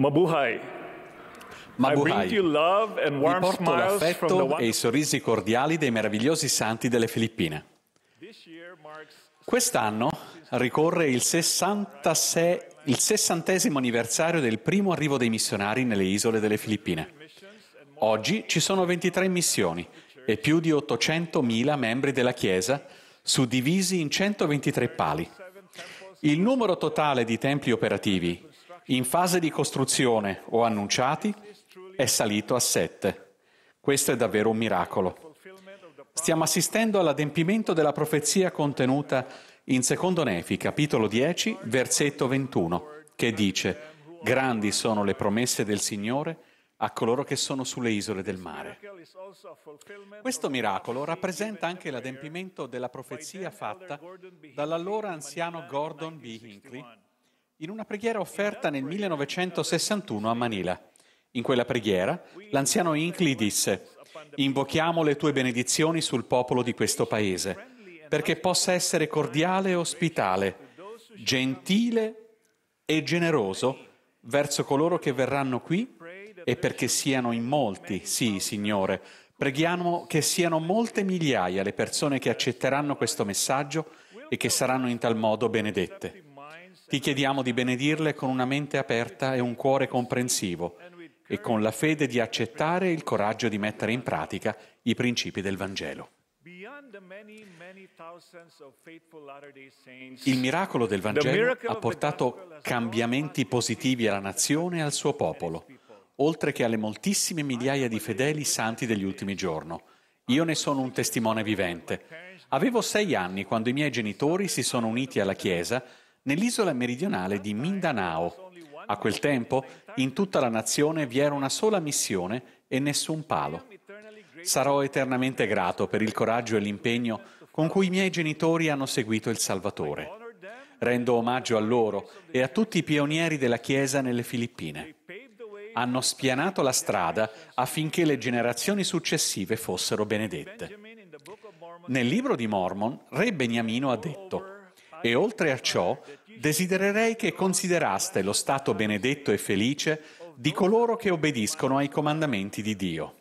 Mabuhay. Mabuhay. Vi porto l'affetto e i sorrisi cordiali dei meravigliosi santi delle Filippine. Quest'anno ricorre il, 66, il 60 anniversario del primo arrivo dei missionari nelle isole delle Filippine. Oggi ci sono 23 missioni e più di 800.000 membri della Chiesa suddivisi in 123 pali. Il numero totale di templi operativi in fase di costruzione o annunciati, è salito a sette. Questo è davvero un miracolo. Stiamo assistendo all'adempimento della profezia contenuta in Secondo Nefi, capitolo 10, versetto 21, che dice Grandi sono le promesse del Signore a coloro che sono sulle isole del mare. Questo miracolo rappresenta anche l'adempimento della profezia fatta dall'allora anziano Gordon B. Hinckley in una preghiera offerta nel 1961 a Manila. In quella preghiera l'anziano Incli disse, invochiamo le tue benedizioni sul popolo di questo paese, perché possa essere cordiale e ospitale, gentile e generoso verso coloro che verranno qui e perché siano in molti, sì Signore, preghiamo che siano molte migliaia le persone che accetteranno questo messaggio e che saranno in tal modo benedette. Ti chiediamo di benedirle con una mente aperta e un cuore comprensivo e con la fede di accettare e il coraggio di mettere in pratica i principi del Vangelo. Il miracolo del Vangelo ha portato cambiamenti positivi alla nazione e al suo popolo, oltre che alle moltissime migliaia di fedeli santi degli ultimi giorni. Io ne sono un testimone vivente. Avevo sei anni quando i miei genitori si sono uniti alla Chiesa nell'isola meridionale di Mindanao. A quel tempo in tutta la nazione vi era una sola missione e nessun palo. Sarò eternamente grato per il coraggio e l'impegno con cui i miei genitori hanno seguito il Salvatore. Rendo omaggio a loro e a tutti i pionieri della Chiesa nelle Filippine. Hanno spianato la strada affinché le generazioni successive fossero benedette. Nel libro di Mormon, Re Beniamino ha detto, e oltre a ciò, desidererei che consideraste lo stato benedetto e felice di coloro che obbediscono ai comandamenti di Dio.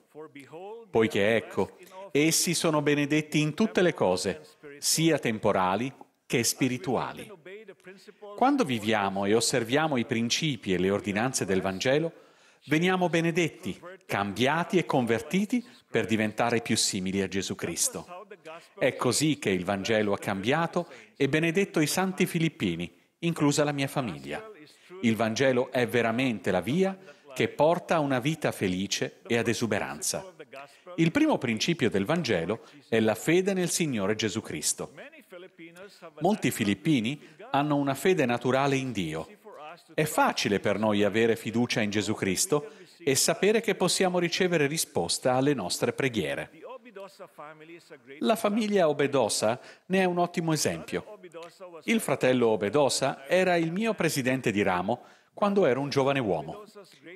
Poiché ecco, essi sono benedetti in tutte le cose, sia temporali che spirituali. Quando viviamo e osserviamo i principi e le ordinanze del Vangelo, veniamo benedetti, cambiati e convertiti per diventare più simili a Gesù Cristo. È così che il Vangelo ha cambiato e benedetto i santi filippini, inclusa la mia famiglia. Il Vangelo è veramente la via che porta a una vita felice e ad esuberanza. Il primo principio del Vangelo è la fede nel Signore Gesù Cristo. Molti filippini hanno una fede naturale in Dio. È facile per noi avere fiducia in Gesù Cristo e sapere che possiamo ricevere risposta alle nostre preghiere. La famiglia Obedosa ne è un ottimo esempio. Il fratello Obedosa era il mio presidente di ramo quando ero un giovane uomo.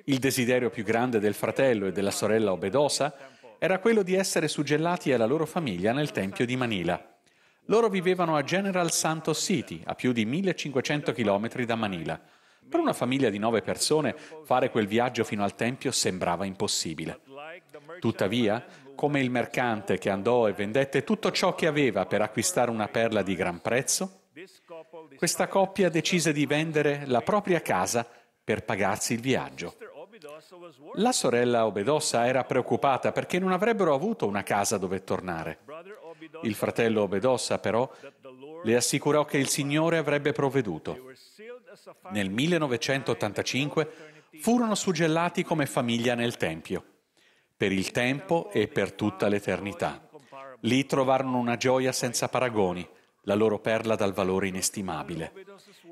Il desiderio più grande del fratello e della sorella Obedosa era quello di essere suggellati alla loro famiglia nel Tempio di Manila. Loro vivevano a General Santos City, a più di 1500 km da Manila. Per una famiglia di nove persone fare quel viaggio fino al Tempio sembrava impossibile. Tuttavia, come il mercante che andò e vendette tutto ciò che aveva per acquistare una perla di gran prezzo, questa coppia decise di vendere la propria casa per pagarsi il viaggio. La sorella Obedossa era preoccupata perché non avrebbero avuto una casa dove tornare. Il fratello Obedossa però le assicurò che il Signore avrebbe provveduto. Nel 1985 furono suggellati come famiglia nel Tempio per il tempo e per tutta l'eternità. Lì trovarono una gioia senza paragoni, la loro perla dal valore inestimabile.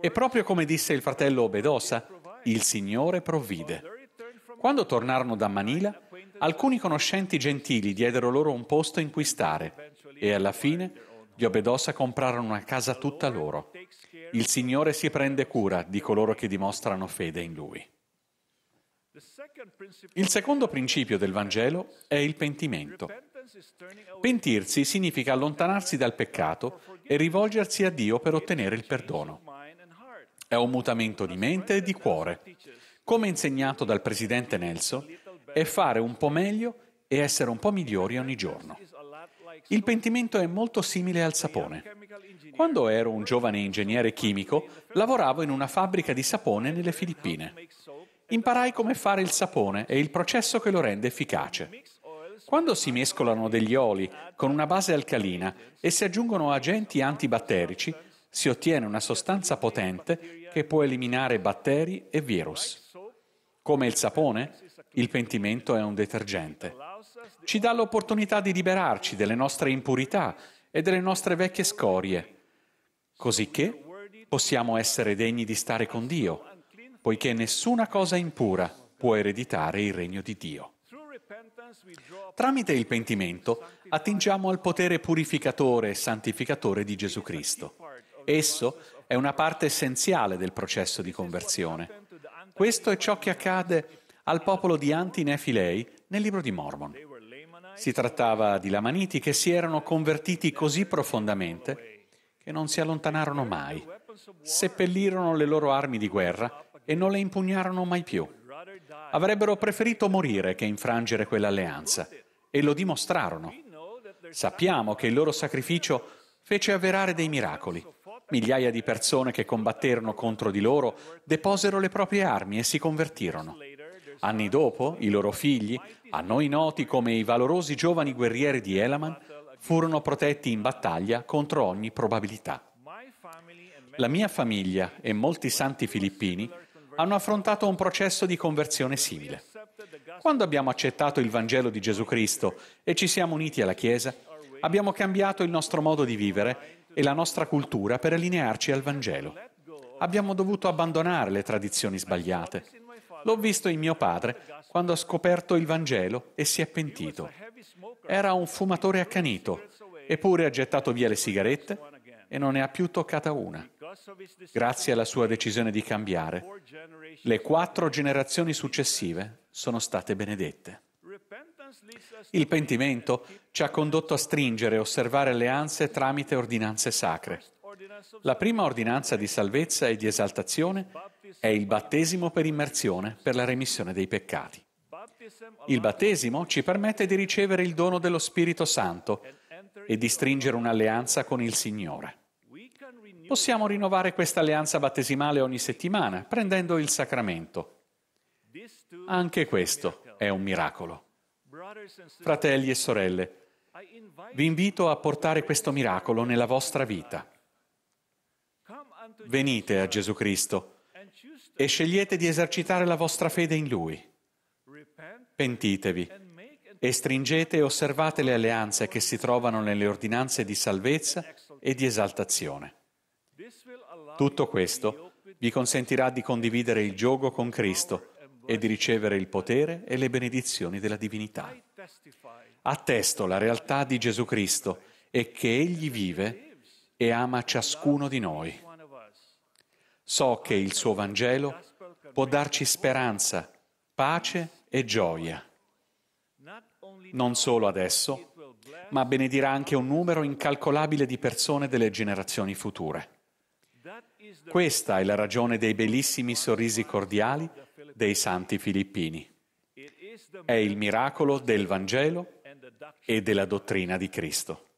E proprio come disse il fratello Obedosa, il Signore provvide. Quando tornarono da Manila, alcuni conoscenti gentili diedero loro un posto in cui stare e alla fine gli Obedosa comprarono una casa tutta loro. Il Signore si prende cura di coloro che dimostrano fede in Lui. Il secondo principio del Vangelo è il pentimento. Pentirsi significa allontanarsi dal peccato e rivolgersi a Dio per ottenere il perdono. È un mutamento di mente e di cuore. Come insegnato dal presidente Nelson, è fare un po' meglio e essere un po' migliori ogni giorno. Il pentimento è molto simile al sapone. Quando ero un giovane ingegnere chimico, lavoravo in una fabbrica di sapone nelle Filippine imparai come fare il sapone e il processo che lo rende efficace. Quando si mescolano degli oli con una base alcalina e si aggiungono agenti antibatterici, si ottiene una sostanza potente che può eliminare batteri e virus. Come il sapone, il pentimento è un detergente. Ci dà l'opportunità di liberarci delle nostre impurità e delle nostre vecchie scorie, così che possiamo essere degni di stare con Dio poiché nessuna cosa impura può ereditare il regno di Dio. Tramite il pentimento attingiamo al potere purificatore e santificatore di Gesù Cristo. Esso è una parte essenziale del processo di conversione. Questo è ciò che accade al popolo di Antinefilei nel libro di Mormon. Si trattava di Lamaniti che si erano convertiti così profondamente che non si allontanarono mai, seppellirono le loro armi di guerra e non le impugnarono mai più. Avrebbero preferito morire che infrangere quell'alleanza e lo dimostrarono. Sappiamo che il loro sacrificio fece avverare dei miracoli. Migliaia di persone che combatterono contro di loro deposero le proprie armi e si convertirono. Anni dopo, i loro figli, a noi noti come i valorosi giovani guerrieri di Elaman, furono protetti in battaglia contro ogni probabilità. La mia famiglia e molti santi filippini hanno affrontato un processo di conversione simile. Quando abbiamo accettato il Vangelo di Gesù Cristo e ci siamo uniti alla Chiesa, abbiamo cambiato il nostro modo di vivere e la nostra cultura per allinearci al Vangelo. Abbiamo dovuto abbandonare le tradizioni sbagliate. L'ho visto in mio padre quando ha scoperto il Vangelo e si è pentito. Era un fumatore accanito, eppure ha gettato via le sigarette e non ne ha più toccata una. Grazie alla sua decisione di cambiare, le quattro generazioni successive sono state benedette. Il pentimento ci ha condotto a stringere e osservare alleanze tramite ordinanze sacre. La prima ordinanza di salvezza e di esaltazione è il battesimo per immersione per la remissione dei peccati. Il battesimo ci permette di ricevere il dono dello Spirito Santo e di stringere un'alleanza con il Signore. Possiamo rinnovare questa alleanza battesimale ogni settimana, prendendo il sacramento. Anche questo è un miracolo. Fratelli e sorelle, vi invito a portare questo miracolo nella vostra vita. Venite a Gesù Cristo e scegliete di esercitare la vostra fede in Lui. Pentitevi e stringete e osservate le alleanze che si trovano nelle ordinanze di salvezza e di esaltazione. Tutto questo vi consentirà di condividere il gioco con Cristo e di ricevere il potere e le benedizioni della divinità. Attesto la realtà di Gesù Cristo e che Egli vive e ama ciascuno di noi. So che il suo Vangelo può darci speranza, pace e gioia. Non solo adesso, ma benedirà anche un numero incalcolabile di persone delle generazioni future. Questa è la ragione dei bellissimi sorrisi cordiali dei santi filippini. È il miracolo del Vangelo e della dottrina di Cristo.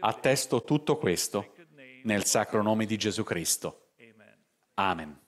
Attesto tutto questo nel sacro nome di Gesù Cristo. Amen.